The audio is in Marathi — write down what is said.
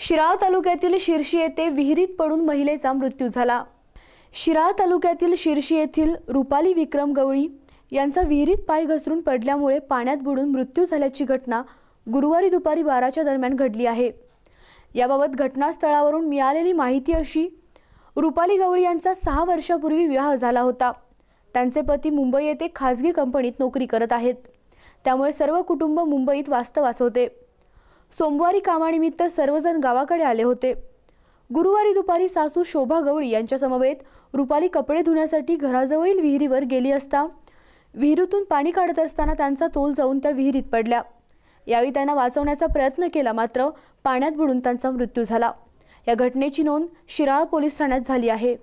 शिराळ तालुक्यातील शिर्शी येथे विहिरीत पडून महिलेचा मृत्यू झाला शिराळ तालुक्यातील शिर्शी येथील रुपाली विक्रम गवळी यांचा विहिरीत पाय घसरून पडल्यामुळे पाण्यात बुडून मृत्यू झाल्याची घटना गुरुवारी दुपारी बाराच्या दरम्यान घडली आहे याबाबत घटनास्थळावरून मिळालेली माहिती अशी रुपाली गवळी यांचा सहा वर्षापूर्वी विवाह झाला होता त्यांचे पती मुंबई येथे खाजगी कंपनीत नोकरी करत आहेत त्यामुळे सर्व कुटुंब मुंबईत वास्तवास होते सोमवारी कामानिमित्त सर्वजण गावाकडे आले होते गुरुवारी दुपारी सासू शोभा गवळी यांच्यासमवेत रुपाली कपडे धुण्यासाठी घराजवळील विहिरीवर गेली असता विहिरीतून पाणी काढत असताना त्यांचा तोल जाऊन त्या विहिरीत पडल्या यावेळी त्यांना वाचवण्याचा प्रयत्न केला मात्र पाण्यात बुडून त्यांचा मृत्यू झाला या घटनेची नोंद शिराळा पोलीस ठाण्यात झाली आहे